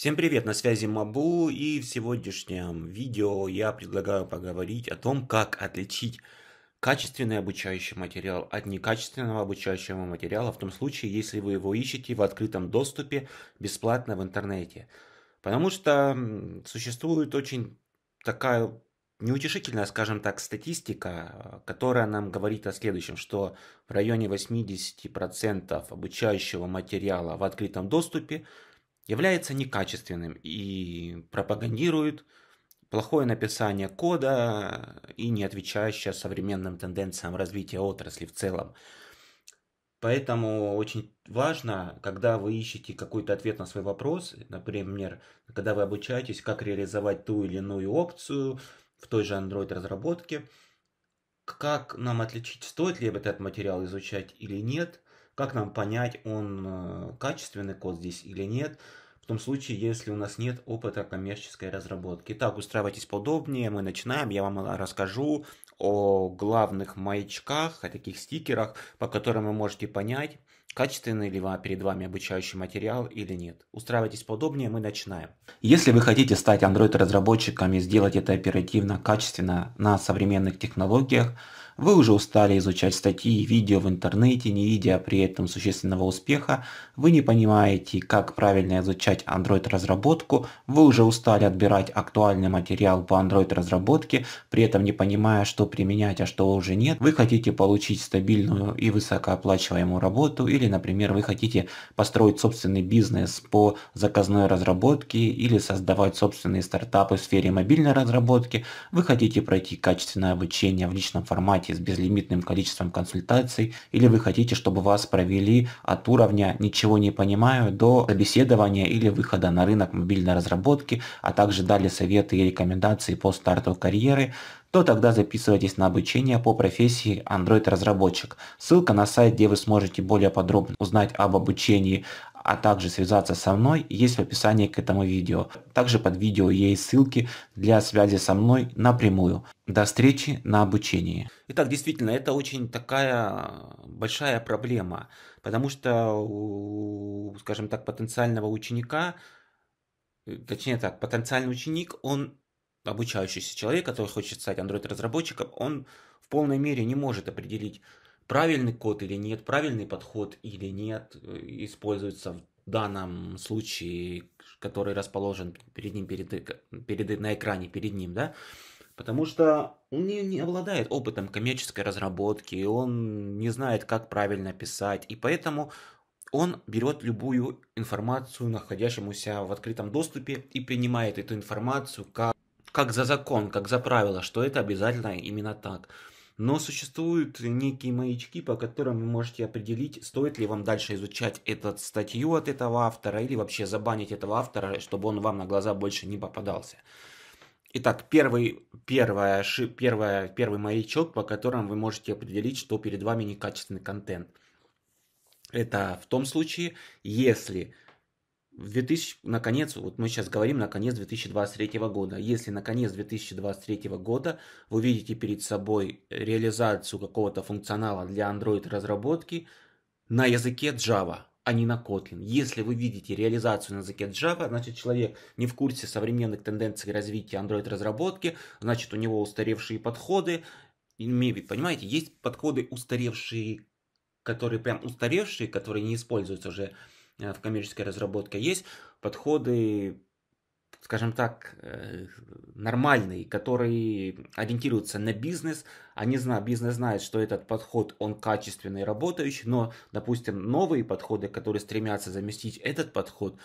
Всем привет, на связи Мабу, и в сегодняшнем видео я предлагаю поговорить о том, как отличить качественный обучающий материал от некачественного обучающего материала в том случае, если вы его ищете в открытом доступе, бесплатно в интернете. Потому что существует очень такая неутешительная, скажем так, статистика, которая нам говорит о следующем, что в районе 80% обучающего материала в открытом доступе – является некачественным и пропагандирует плохое написание кода и не отвечающее современным тенденциям развития отрасли в целом. Поэтому очень важно, когда вы ищете какой-то ответ на свой вопрос, например, когда вы обучаетесь, как реализовать ту или иную опцию в той же Android-разработке, как нам отличить, стоит ли этот материал изучать или нет – как нам понять, он э, качественный код здесь или нет? В том случае, если у нас нет опыта коммерческой разработки. Итак, устраивайтесь подобнее, мы начинаем. Я вам э, расскажу о главных маячках, о таких стикерах, по которым вы можете понять, Качественный ли вам перед вами обучающий материал или нет? Устраивайтесь подобнее, мы начинаем. Если вы хотите стать Android-разработчиком и сделать это оперативно, качественно, на современных технологиях, вы уже устали изучать статьи и видео в интернете, не видя при этом существенного успеха, вы не понимаете, как правильно изучать Android-разработку, вы уже устали отбирать актуальный материал по Android-разработке, при этом не понимая, что применять, а что уже нет, вы хотите получить стабильную и высокооплачиваемую работу или или, например, вы хотите построить собственный бизнес по заказной разработке или создавать собственные стартапы в сфере мобильной разработки. Вы хотите пройти качественное обучение в личном формате с безлимитным количеством консультаций. Или вы хотите, чтобы вас провели от уровня «ничего не понимаю» до собеседования или выхода на рынок мобильной разработки, а также дали советы и рекомендации по старту карьеры то тогда записывайтесь на обучение по профессии Android-разработчик. Ссылка на сайт, где вы сможете более подробно узнать об обучении, а также связаться со мной, есть в описании к этому видео. Также под видео есть ссылки для связи со мной напрямую. До встречи на обучении. Итак, действительно, это очень такая большая проблема, потому что, скажем так, потенциального ученика, точнее так, потенциальный ученик, он обучающийся человек, который хочет стать Android-разработчиком, он в полной мере не может определить, правильный код или нет, правильный подход или нет э, используется в данном случае, который расположен перед ним, перед, перед, на экране перед ним, да, потому что он не, не обладает опытом коммерческой разработки, он не знает, как правильно писать, и поэтому он берет любую информацию, находящемуся в открытом доступе, и принимает эту информацию как как за закон, как за правило, что это обязательно именно так. Но существуют некие маячки, по которым вы можете определить, стоит ли вам дальше изучать эту статью от этого автора или вообще забанить этого автора, чтобы он вам на глаза больше не попадался. Итак, первый, первая, первая, первый маячок, по которым вы можете определить, что перед вами некачественный контент. Это в том случае, если в 2000, наконец, вот мы сейчас говорим на конец 2023 года. Если на конец 2023 года вы видите перед собой реализацию какого-то функционала для Android разработки на языке Java, а не на Kotlin. Если вы видите реализацию на языке Java, значит человек не в курсе современных тенденций развития Android разработки, значит у него устаревшие подходы, понимаете, есть подходы устаревшие, которые прям устаревшие, которые не используются уже Э, в коммерческой разработке, а есть подходы, скажем так, э, нормальные, которые ориентируются на бизнес. Они знают, бизнес знает, что этот подход, он качественный, работающий, но, допустим, новые подходы, которые стремятся заместить этот подход,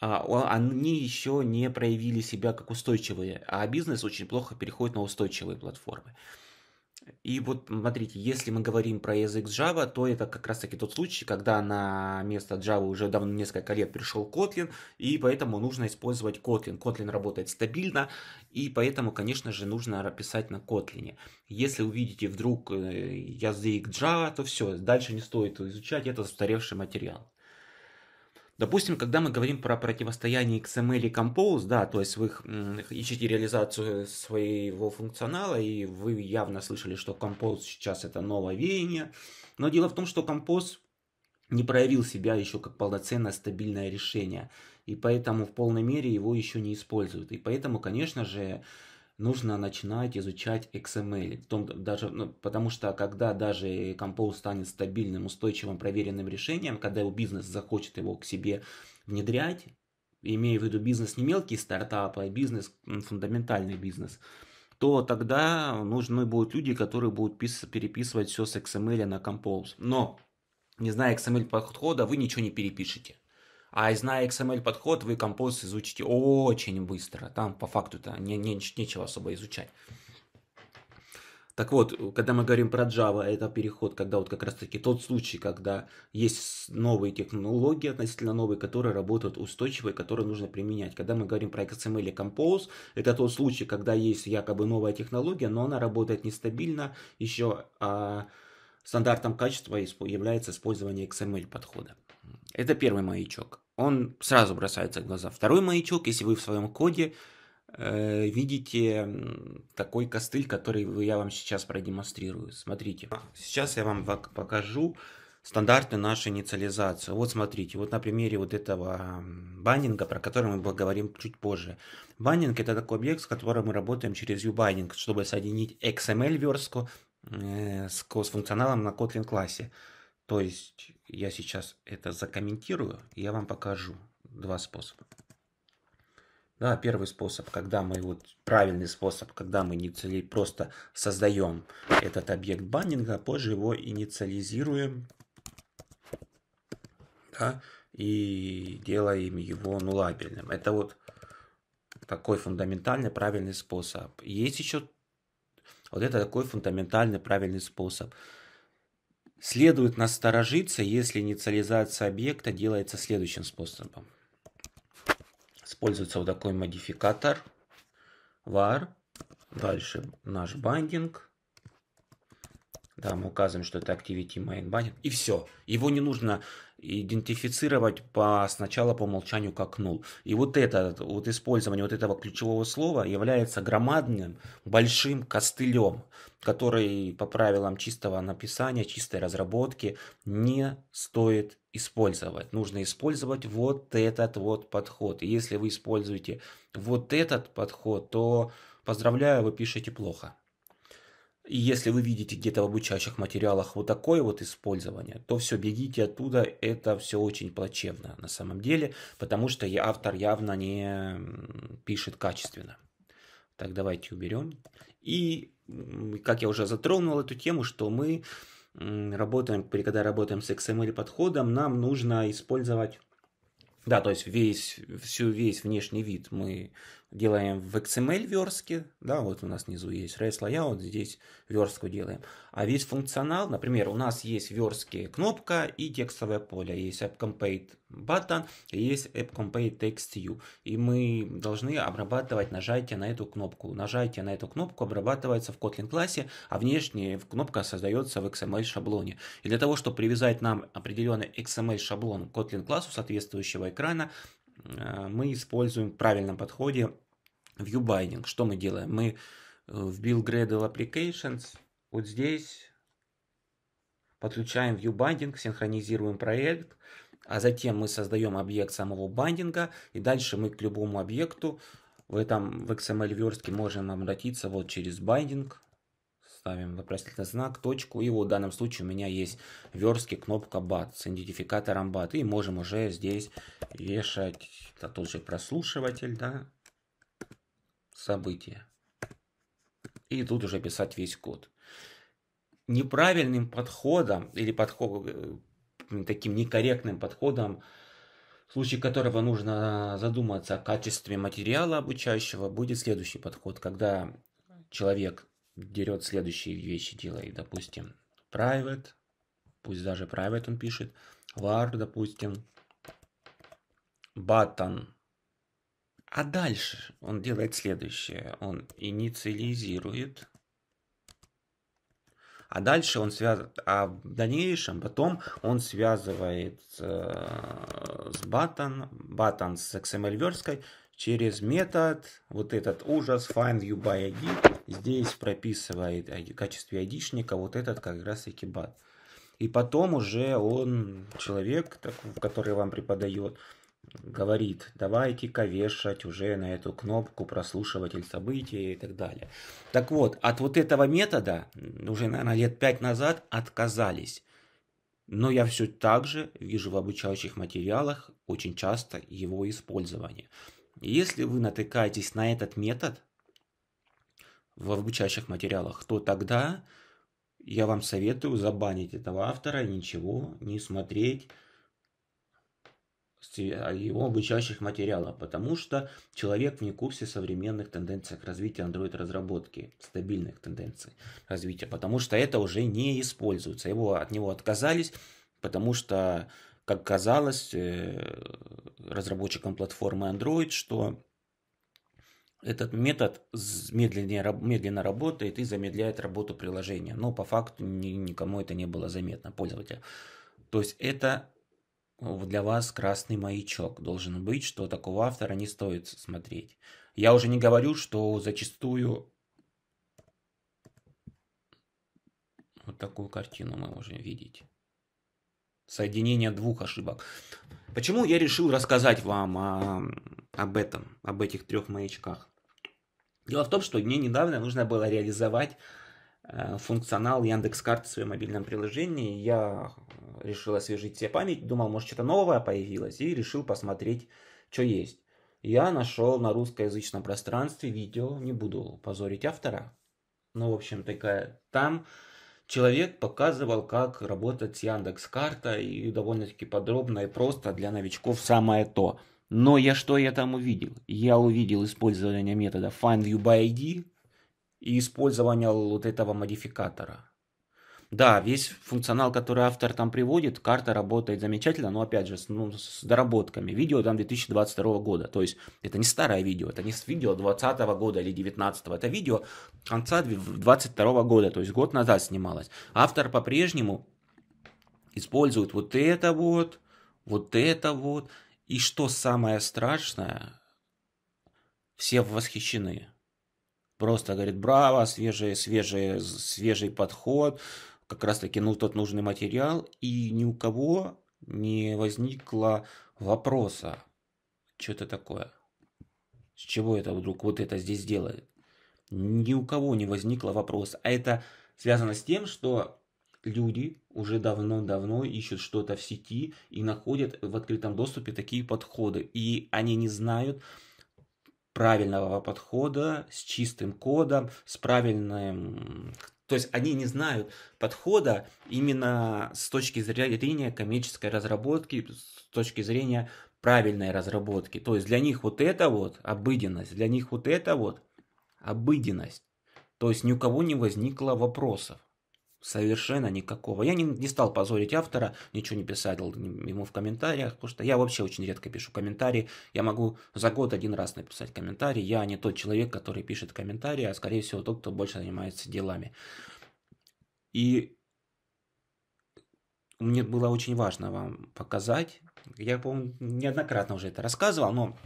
а, они еще не проявили себя как устойчивые, а бизнес очень плохо переходит на устойчивые платформы. И вот смотрите, если мы говорим про язык Java, то это как раз таки тот случай, когда на место Java уже давно несколько лет пришел Kotlin, и поэтому нужно использовать Kotlin. Kotlin работает стабильно, и поэтому, конечно же, нужно писать на Kotlin. Если увидите вдруг э, язык Java, то все, дальше не стоит изучать, это застаревший материал. Допустим, когда мы говорим про противостояние XML и Compose, да, то есть вы ищете реализацию своего функционала, и вы явно слышали, что Compose сейчас это новое веяние. Но дело в том, что Compose не проявил себя еще как полноценное стабильное решение, и поэтому в полной мере его еще не используют. И поэтому, конечно же, нужно начинать изучать XML. В том, даже, ну, потому что когда даже Compose станет стабильным, устойчивым, проверенным решением, когда его бизнес захочет его к себе внедрять, имея в виду бизнес не мелкий стартап, а бизнес, фундаментальный бизнес, то тогда нужны будут люди, которые будут пис- переписывать все с XML на Compose. Но не зная XML подхода, вы ничего не перепишете. А зная XML-подход, вы композ изучите очень быстро. Там по факту-то не, не, нечего особо изучать. Так вот, когда мы говорим про Java, это переход, когда вот как раз-таки тот случай, когда есть новые технологии, относительно новые, которые работают устойчиво и которые нужно применять. Когда мы говорим про XML и Compose, это тот случай, когда есть якобы новая технология, но она работает нестабильно, еще а, стандартом качества является использование XML подхода. Это первый маячок. Он сразу бросается в глаза. Второй маячок, если вы в своем коде э, видите такой костыль, который я вам сейчас продемонстрирую. Смотрите. Сейчас я вам покажу стандарты нашей инициализации. Вот смотрите, вот на примере вот этого баннинга, про который мы поговорим чуть позже. Баннинг это такой объект, с которым мы работаем через uBinding, чтобы соединить XML верстку э, с, с функционалом на Kotlin классе. То есть я сейчас это закомментирую, и я вам покажу два способа. Да, первый способ, когда мы вот правильный способ, когда мы инициали, просто создаем этот объект баннинга, а позже его инициализируем, да, и делаем его нулабельным. Это вот такой фундаментальный правильный способ. Есть еще вот это такой фундаментальный правильный способ. Следует насторожиться, если инициализация объекта делается следующим способом. Используется вот такой модификатор var, дальше наш бандинг, там указываем, что это Activity Main Banner. И все. Его не нужно идентифицировать по, сначала по умолчанию как null. И вот это, вот использование вот этого ключевого слова является громадным, большим костылем, который по правилам чистого написания, чистой разработки не стоит использовать. Нужно использовать вот этот вот подход. И если вы используете вот этот подход, то поздравляю, вы пишете плохо. И если вы видите где-то в обучающих материалах вот такое вот использование, то все, бегите оттуда, это все очень плачевно на самом деле, потому что автор явно не пишет качественно. Так, давайте уберем. И, как я уже затронул эту тему, что мы работаем, когда работаем с XML подходом, нам нужно использовать да, то есть весь, всю, весь внешний вид мы делаем в XML верстке, да, вот у нас внизу есть REST layout, здесь верстку делаем. А весь функционал, например, у нас есть верстки кнопка и текстовое поле, есть AppCompate button, есть AppCompate text.u. И мы должны обрабатывать нажатие на эту кнопку. Нажатие на эту кнопку обрабатывается в Kotlin классе, а внешняя кнопка создается в XML шаблоне. И для того, чтобы привязать нам определенный XML шаблон Kotlin классу соответствующего экрана, Э, мы используем в правильном подходе viewbinding. Что мы делаем? Мы э, в Build Gradle Applications вот здесь подключаем viewbinding, синхронизируем проект, а затем мы создаем объект самого бандинга, и дальше мы к любому объекту в этом в XML верстке можем обратиться вот через binding ставим вопросительный знак, точку, и вот в данном случае у меня есть верстки кнопка BAT с идентификатором BAT, и можем уже здесь вешать, это тот же прослушиватель, да, события. И тут уже писать весь код. Неправильным подходом или подход, э, таким некорректным подходом в случае которого нужно задуматься о качестве материала обучающего, будет следующий подход, когда человек дерет следующие вещи делает, допустим, private, пусть даже private он пишет, var, допустим, button. А дальше он делает следующее. Он инициализирует. А дальше он связывает, а в дальнейшем потом он связывает э, с button, button с XML версткой, через метод вот этот ужас find you by ID здесь прописывает в качестве айдишника вот этот как раз и кибат И потом уже он, человек, который вам преподает, говорит, давайте-ка вешать уже на эту кнопку прослушиватель событий и так далее. Так вот, от вот этого метода уже, наверное, лет пять назад отказались. Но я все так же вижу в обучающих материалах очень часто его использование. Если вы натыкаетесь на этот метод в обучающих материалах, то тогда я вам советую забанить этого автора, ничего не смотреть а, его обучающих материалов, потому что человек не в курсе современных тенденций развития Android разработки, стабильных тенденций развития, потому что это уже не используется. Его, от него отказались, потому что как казалось э, разработчикам платформы Android, что этот метод медленнее, медленно работает и замедляет работу приложения. Но по факту никому это не было заметно, пользователя. То есть это э, для вас красный маячок должен быть, что такого автора не стоит смотреть. Я уже не говорю, что зачастую вот такую картину мы можем видеть соединение двух ошибок. Почему я решил рассказать вам о, об этом, об этих трех маячках? Дело в том, что мне недавно нужно было реализовать э, функционал Яндекс в своем мобильном приложении. Я решил освежить себе память, думал, может, что-то новое появилось, и решил посмотреть, что есть. Я нашел на русскоязычном пространстве видео, не буду позорить автора. Ну, в общем, такая там Человек показывал, как работать с Яндекс Картой и довольно-таки подробно и просто для новичков самое то. Но я что я там увидел? Я увидел использование метода findViewByID и использование вот этого модификатора. Да, весь функционал, который автор там приводит, карта работает замечательно, но опять же с, ну, с доработками. Видео там 2022 года, то есть это не старое видео, это не видео 2020 года или 2019, это видео конца 2022 года, то есть год назад снималось. Автор по-прежнему использует вот это вот, вот это вот, и что самое страшное, все восхищены просто говорит, браво, свежий, свежий, свежий подход, как раз-таки ну, тот нужный материал, и ни у кого не возникло вопроса, что это такое, с чего это вдруг вот это здесь делает. Ни у кого не возникло вопроса. А это связано с тем, что люди уже давно-давно ищут что-то в сети и находят в открытом доступе такие подходы. И они не знают правильного подхода, с чистым кодом, с правильным то есть они не знают подхода именно с точки зрения коммерческой разработки, с точки зрения правильной разработки. То есть для них вот это вот обыденность, для них вот это вот обыденность. То есть ни у кого не возникло вопросов. Совершенно никакого. Я не, не стал позорить автора, ничего не писал ему в комментариях, потому что я вообще очень редко пишу комментарии. Я могу за год один раз написать комментарий. Я не тот человек, который пишет комментарии, а скорее всего тот, кто больше занимается делами. И мне было очень важно вам показать. Я, по-моему, неоднократно уже это рассказывал, но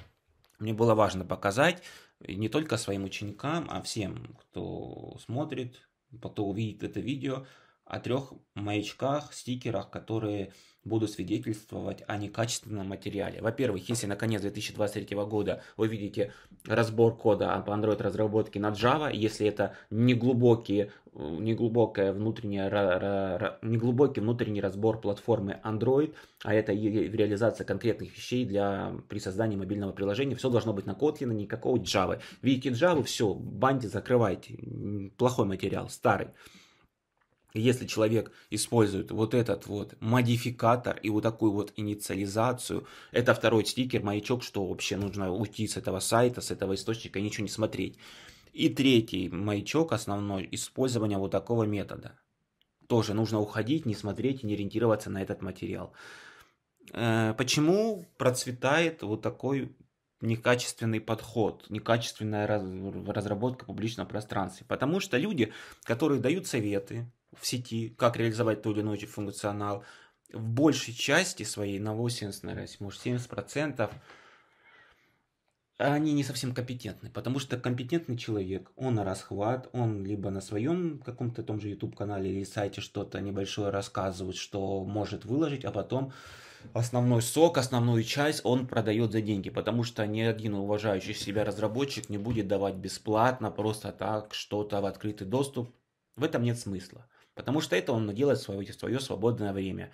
мне было важно показать не только своим ученикам, а всем, кто смотрит, потом увидит это видео, о трех маячках, стикерах, которые будут свидетельствовать о некачественном материале. Во-первых, если на конец 2023 года вы видите разбор кода по Android разработке на Java, если это не не глубокая внутренняя, не глубокий внутренний разбор платформы Android, а это и реализация конкретных вещей для, при создании мобильного приложения, все должно быть на Kotlin, а никакого Java. Видите Java, все, банди закрывайте, плохой материал, старый если человек использует вот этот вот модификатор и вот такую вот инициализацию, это второй стикер, маячок, что вообще нужно уйти с этого сайта, с этого источника ничего не смотреть. И третий маячок основной – использование вот такого метода. Тоже нужно уходить, не смотреть, не ориентироваться на этот материал. Э, почему процветает вот такой некачественный подход, некачественная разработка публичного пространства? Потому что люди, которые дают советы, в сети, как реализовать тот или иной функционал. В большей части своей, на 80, наверное, может, 70%, они не совсем компетентны, потому что компетентный человек, он на расхват, он либо на своем каком-то том же YouTube-канале или сайте что-то небольшое рассказывает, что может выложить, а потом основной сок, основную часть он продает за деньги, потому что ни один уважающий себя разработчик не будет давать бесплатно просто так что-то в открытый доступ. В этом нет смысла. Потому что это он делает свое, свое свободное время.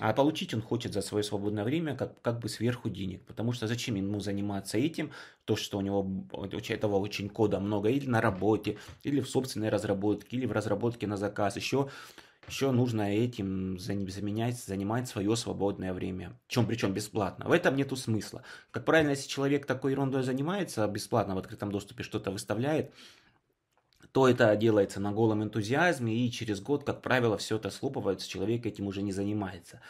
А получить он хочет за свое свободное время как, как бы сверху денег. Потому что зачем ему заниматься этим, то, что у него этого очень кода много, или на работе, или в собственной разработке, или в разработке на заказ. Еще, еще нужно этим заменять, занимать свое свободное время. Чем причем бесплатно. В этом нету смысла. Как правильно, если человек такой ерундой занимается бесплатно в открытом доступе, что-то выставляет, то это делается на голом энтузиазме, и через год, как правило, все это слопывается, человек этим уже не занимается.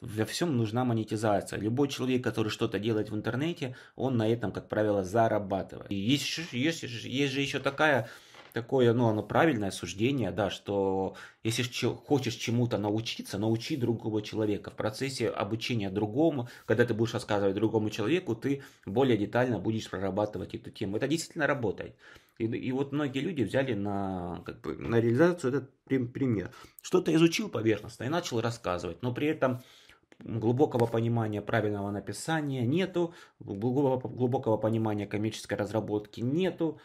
Во всем нужна монетизация. Любой человек, который что-то делает в интернете, он на этом, как правило, зарабатывает. И есть, есть, есть же еще такая такое, ну, оно правильное суждение, да, что если хочешь чему-то научиться, научи другого человека. В процессе обучения другому, когда ты будешь рассказывать другому человеку, ты более детально будешь прорабатывать эту тему. Это действительно работает. И, и вот многие люди взяли на, как бы, на реализацию этот пример. Что-то изучил поверхностно и начал рассказывать, но при этом глубокого понимания правильного написания нету, глубокого, глубокого понимания коммерческой разработки нету.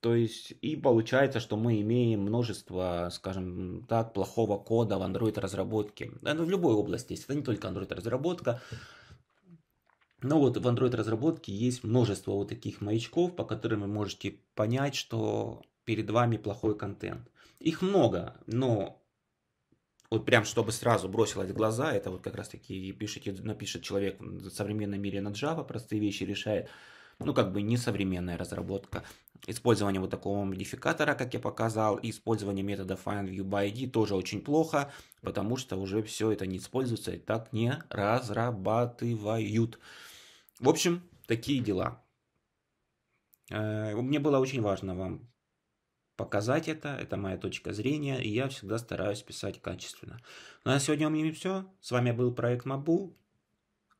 То есть и получается, что мы имеем множество, скажем так, плохого кода в Android разработке. Да, ну, в любой области есть, это не только Android разработка. Но вот в Android разработке есть множество вот таких маячков, по которым вы можете понять, что перед вами плохой контент. Их много, но вот прям чтобы сразу бросилось в глаза, это вот как раз таки пишите, напишет человек в современном мире на Java, простые вещи решает. Ну, как бы не современная разработка. Использование вот такого модификатора, как я показал, и использование метода FindViewById тоже очень плохо, потому что уже все это не используется и так не разрабатывают. В общем, такие дела. Э, мне было очень важно вам показать это, это моя точка зрения, и я всегда стараюсь писать качественно. Ну а сегодня у меня все. С вами был проект Мабу.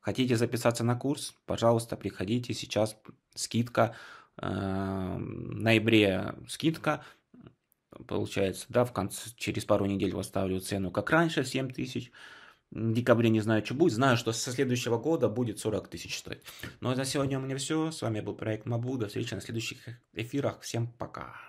Хотите записаться на курс? Пожалуйста, приходите, сейчас скидка Эм, ноябре скидка, получается, да, в конце, через пару недель восставлю цену, как раньше, 7 тысяч. В декабре не знаю, что будет. Знаю, что со следующего года будет 40 тысяч стоить. Ну а на сегодня у меня все. С вами был проект Мабу. До встречи на следующих эфирах. Всем пока.